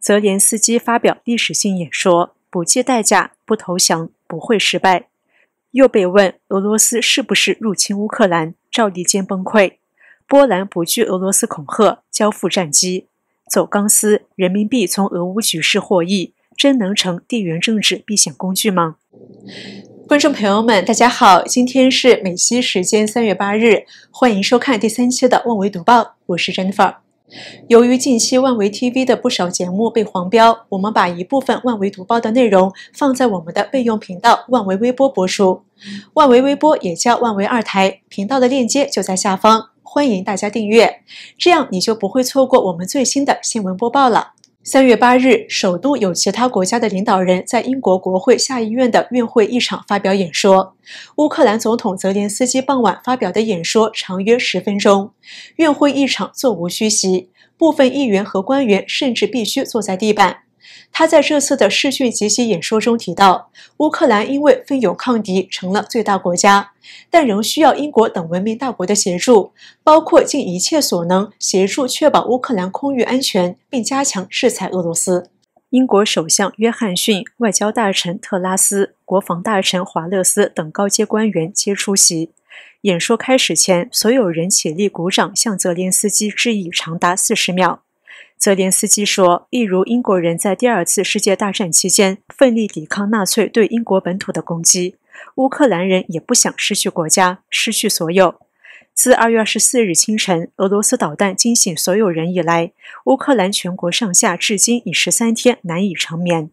泽连斯基发表历史性演说，不计代价，不投降，不会失败。又被问俄罗斯是不是入侵乌克兰，照例坚崩溃。波兰不惧俄罗斯恐吓，交付战机。走钢丝，人民币从俄乌局势获益，真能成地缘政治避险工具吗？观众朋友们，大家好，今天是美西时间三月八日，欢迎收看第三期的《万维读报》，我是 Jennifer。由于近期万维 TV 的不少节目被黄标，我们把一部分万维读报的内容放在我们的备用频道——万维微波播出。万维微波也叫万维二台，频道的链接就在下方，欢迎大家订阅，这样你就不会错过我们最新的新闻播报了。三月八日，首都有其他国家的领导人，在英国国会下议院的院会议场发表演说。乌克兰总统泽连斯基傍晚发表的演说长约十分钟。院会一场座无虚席，部分议员和官员甚至必须坐在地板。他在这次的视讯集其演说中提到，乌克兰因为奋勇抗敌成了最大国家，但仍需要英国等文明大国的协助，包括尽一切所能协助确保乌克兰空域安全，并加强制裁俄罗斯。英国首相约翰逊、外交大臣特拉斯、国防大臣华勒斯等高阶官员皆出席。演说开始前，所有人起立鼓掌向泽连斯基致意，长达四十秒。泽连斯基说：“一如英国人在第二次世界大战期间奋力抵抗纳粹对英国本土的攻击，乌克兰人也不想失去国家，失去所有。”自二月二十四日清晨俄罗斯导弹惊醒所有人以来，乌克兰全国上下至今已十三天难以成眠。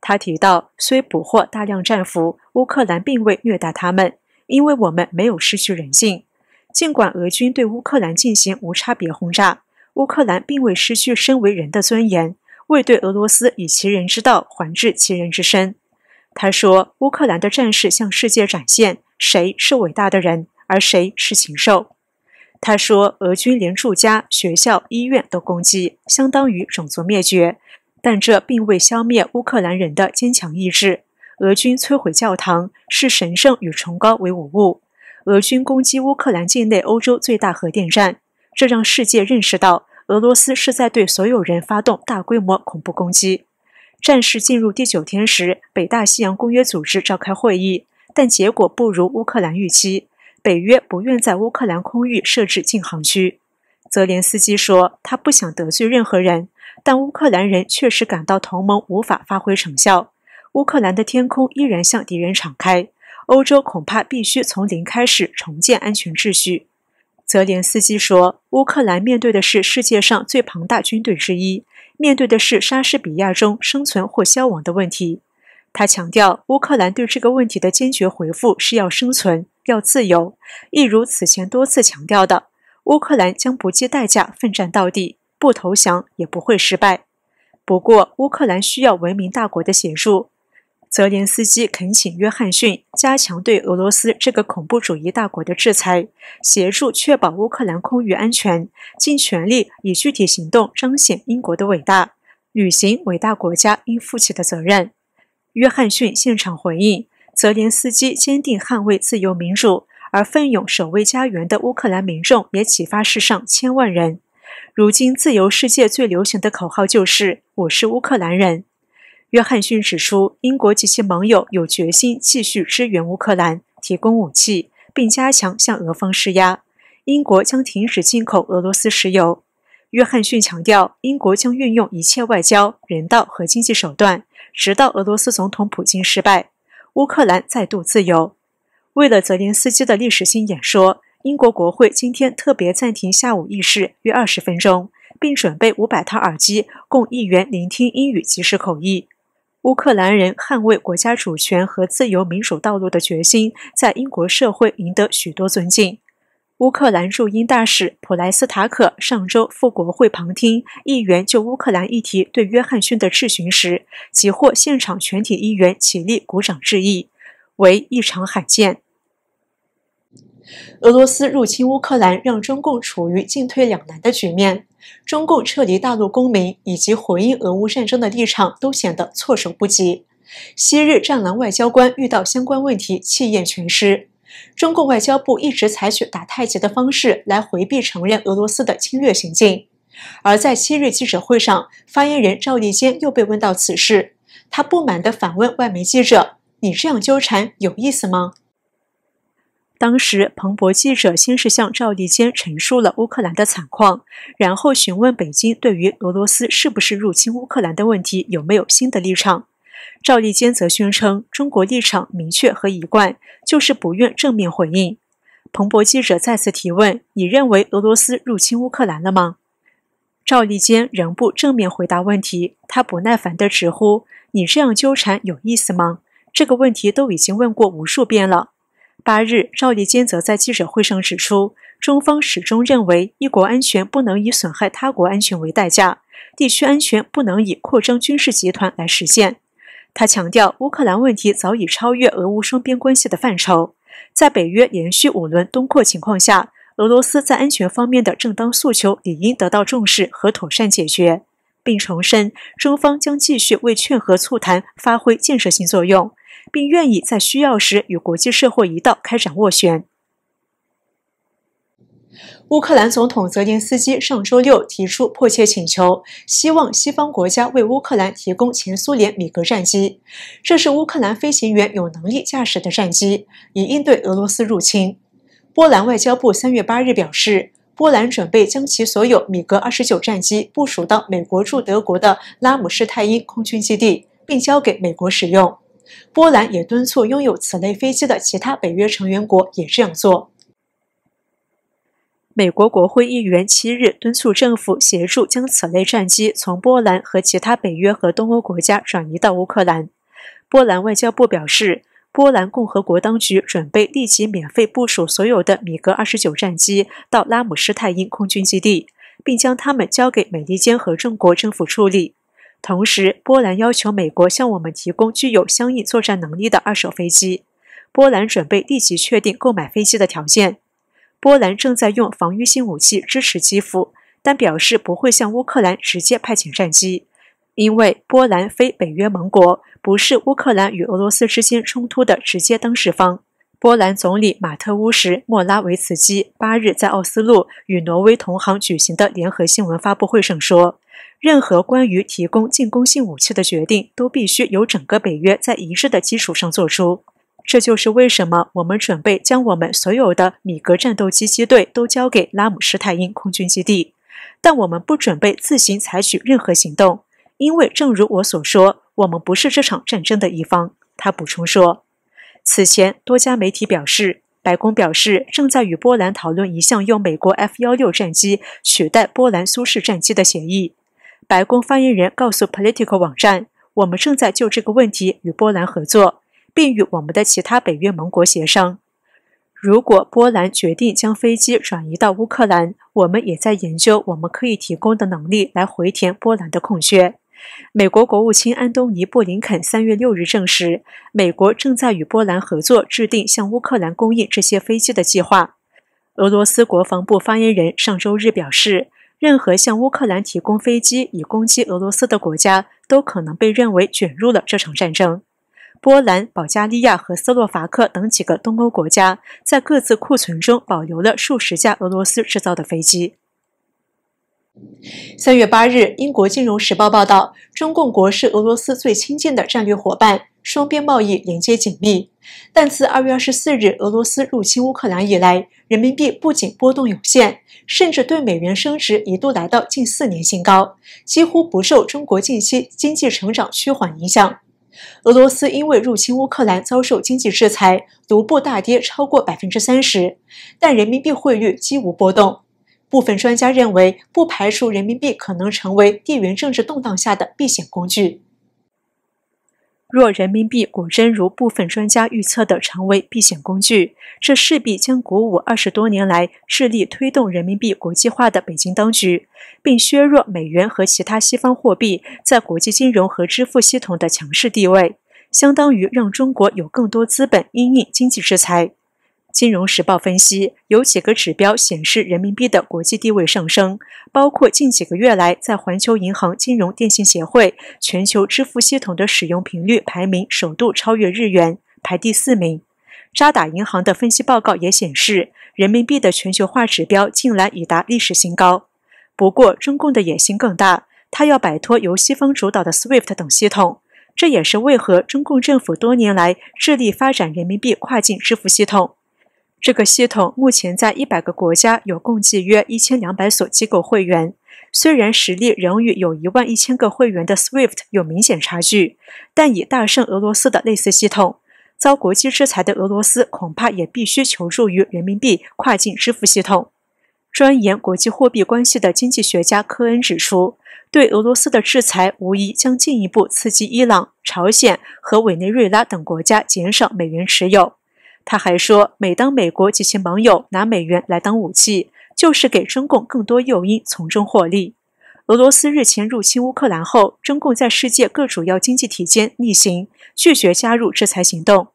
他提到，虽捕获大量战俘，乌克兰并未虐待他们，因为我们没有失去人性。尽管俄军对乌克兰进行无差别轰炸。乌克兰并未失去身为人的尊严，未对俄罗斯以其人之道还治其人之身。他说，乌克兰的战士向世界展现谁是伟大的人，而谁是禽兽。他说，俄军连住家、学校、医院都攻击，相当于种族灭绝。但这并未消灭乌克兰人的坚强意志。俄军摧毁教堂，视神圣与崇高为无物。俄军攻击乌克兰境内欧洲最大核电站。这让世界认识到，俄罗斯是在对所有人发动大规模恐怖攻击。战事进入第九天时，北大西洋公约组织召开会议，但结果不如乌克兰预期。北约不愿在乌克兰空域设置禁航区。泽连斯基说，他不想得罪任何人，但乌克兰人确实感到同盟无法发挥成效。乌克兰的天空依然向敌人敞开，欧洲恐怕必须从零开始重建安全秩序。泽连斯基说：“乌克兰面对的是世界上最庞大军队之一，面对的是莎士比亚中生存或消亡的问题。”他强调，乌克兰对这个问题的坚决回复是要生存、要自由。一如此前多次强调的，乌克兰将不计代价奋战到底，不投降也不会失败。不过，乌克兰需要文明大国的协助。泽连斯基恳请约翰逊加强对俄罗斯这个恐怖主义大国的制裁，协助确保乌克兰空域安全，尽全力以具体行动彰显英国的伟大，履行伟大国家应负起的责任。约翰逊现场回应：泽连斯基坚定捍卫自由民主，而奋勇守卫家园的乌克兰民众也启发世上千万人。如今，自由世界最流行的口号就是“我是乌克兰人”。约翰逊指出，英国及其盟友有决心继续支援乌克兰，提供武器，并加强向俄方施压。英国将停止进口俄罗斯石油。约翰逊强调，英国将运用一切外交、人道和经济手段，直到俄罗斯总统普京失败，乌克兰再度自由。为了泽连斯基的历史性演说，英国国会今天特别暂停下午议事约二十分钟，并准备五百套耳机，供议员聆听英语即时口译。乌克兰人捍卫国家主权和自由民主道路的决心，在英国社会赢得许多尊敬。乌克兰驻英大使普莱斯塔克上周赴国会旁听议员就乌克兰议题对约翰逊的质询时，即获现场全体议员起立鼓掌致意，为异常罕见。俄罗斯入侵乌克兰让中共处于进退两难的局面。中共撤离大陆公民以及回应俄乌战争的立场都显得措手不及。昔日战狼外交官遇到相关问题气焰全失。中共外交部一直采取打太极的方式来回避承认俄罗斯的侵略行径。而在七日记者会上，发言人赵立坚又被问到此事，他不满地反问外媒记者：“你这样纠缠有意思吗？”当时，彭博记者先是向赵立坚陈述了乌克兰的惨况，然后询问北京对于俄罗斯是不是入侵乌克兰的问题有没有新的立场。赵立坚则宣称，中国立场明确和一贯，就是不愿正面回应。彭博记者再次提问：“你认为俄罗斯入侵乌克兰了吗？”赵立坚仍不正面回答问题，他不耐烦地直呼：“你这样纠缠有意思吗？这个问题都已经问过无数遍了。”八日，赵立坚则在记者会上指出，中方始终认为，一国安全不能以损害他国安全为代价，地区安全不能以扩张军事集团来实现。他强调，乌克兰问题早已超越俄乌双边关系的范畴，在北约连续五轮东扩情况下，俄罗斯在安全方面的正当诉求理应得到重视和妥善解决，并重申中方将继续为劝和促谈发挥建设性作用。并愿意在需要时与国际社会一道开展斡旋。乌克兰总统泽连斯基上周六提出迫切请求，希望西方国家为乌克兰提供前苏联米格战机，这是乌克兰飞行员有能力驾驶的战机，以应对俄罗斯入侵。波兰外交部三月八日表示，波兰准备将其所有米格二十九战机部署到美国驻德国的拉姆施泰因空军基地，并交给美国使用。波兰也敦促拥有此类飞机的其他北约成员国也这样做。美国国会议员7日敦促政府协助将此类战机从波兰和其他北约和东欧国家转移到乌克兰。波兰外交部表示，波兰共和国当局准备立即免费部署所有的米格29战机到拉姆施泰因空军基地，并将它们交给美利坚合众国政府处理。同时，波兰要求美国向我们提供具有相应作战能力的二手飞机。波兰准备立即确定购买飞机的条件。波兰正在用防御性武器支持基辅，但表示不会向乌克兰直接派遣战机，因为波兰非北约盟国，不是乌克兰与俄罗斯之间冲突的直接当事方。波兰总理马特乌什·莫拉维茨基八日在奥斯陆与挪威同行举行的联合新闻发布会上说。任何关于提供进攻性武器的决定都必须由整个北约在一致的基础上做出。这就是为什么我们准备将我们所有的米格战斗机机队都交给拉姆施泰因空军基地，但我们不准备自行采取任何行动，因为正如我所说，我们不是这场战争的一方。他补充说，此前多家媒体表示，白宫表示正在与波兰讨论一项用美国 F- 幺六战机取代波兰苏式战机的协议。白宫发言人告诉 Political 网站：“我们正在就这个问题与波兰合作，并与我们的其他北约盟国协商。如果波兰决定将飞机转移到乌克兰，我们也在研究我们可以提供的能力来回填波兰的空缺。”美国国务卿安东尼·布林肯三月六日证实，美国正在与波兰合作制定向乌克兰供应这些飞机的计划。俄罗斯国防部发言人上周日表示。任何向乌克兰提供飞机以攻击俄罗斯的国家，都可能被认为卷入了这场战争。波兰、保加利亚和斯洛伐克等几个东欧国家，在各自库存中保留了数十架俄罗斯制造的飞机。三月八日，英国《金融时报》报道，中共国是俄罗斯最亲近的战略伙伴。双边贸易连接紧密，但自二月二十四日俄罗斯入侵乌克兰以来，人民币不仅波动有限，甚至对美元升值一度来到近四年新高，几乎不受中国近期经济成长趋缓影响。俄罗斯因为入侵乌克兰遭受经济制裁，卢布大跌超过百分之三十，但人民币汇率几无波动。部分专家认为，不排除人民币可能成为地缘政治动荡下的避险工具。若人民币果真如部分专家预测的成为避险工具，这势必将鼓舞二十多年来致力推动人民币国际化的北京当局，并削弱美元和其他西方货币在国际金融和支付系统的强势地位，相当于让中国有更多资本因应经济制裁。金融时报分析，有几个指标显示人民币的国际地位上升，包括近几个月来在环球银行金融电信协会全球支付系统的使用频率排名首度超越日元，排第四名。渣打银行的分析报告也显示，人民币的全球化指标近来已达历史新高。不过，中共的野心更大，他要摆脱由西方主导的 SWIFT 等系统，这也是为何中共政府多年来致力发展人民币跨境支付系统。这个系统目前在一百个国家有共计约一千两百所机构会员，虽然实力仍与有一万一千个会员的 SWIFT 有明显差距，但以大胜俄罗斯的类似系统，遭国际制裁的俄罗斯恐怕也必须求助于人民币跨境支付系统。专研国际货币关系的经济学家科恩指出，对俄罗斯的制裁无疑将进一步刺激伊朗、朝鲜和委内瑞拉等国家减少美元持有。他还说，每当美国及其盟友拿美元来当武器，就是给中共更多诱因从中获利。俄罗斯日前入侵乌克兰后，中共在世界各主要经济体间逆行，拒绝加入制裁行动。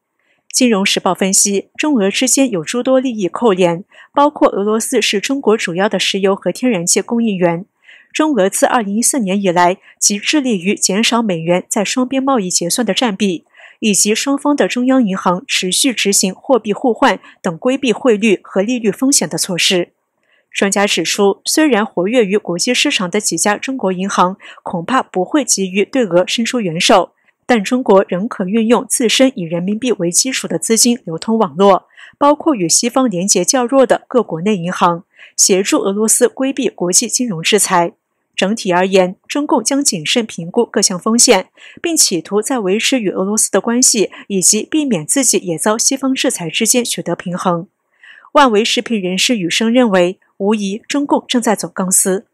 金融时报分析，中俄之间有诸多利益扣连，包括俄罗斯是中国主要的石油和天然气供应源。中俄自2014年以来即致力于减少美元在双边贸易结算的占比。以及双方的中央银行持续执行货币互换等规避汇率和利率风险的措施。专家指出，虽然活跃于国际市场的几家中国银行恐怕不会急于对俄伸出援手，但中国仍可运用自身以人民币为基础的资金流通网络，包括与西方联结较弱的各国内银行，协助俄罗斯规避国际金融制裁。整体而言，中共将谨慎评估各项风险，并企图在维持与俄罗斯的关系以及避免自己也遭西方制裁之间取得平衡。万维视频人士雨生认为，无疑中共正在走钢丝。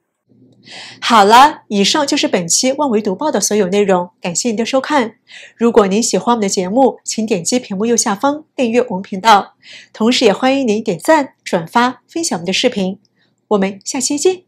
好了，以上就是本期万维读报的所有内容，感谢您的收看。如果您喜欢我们的节目，请点击屏幕右下方订阅我们频道，同时也欢迎您点赞、转发、分享我们的视频。我们下期见。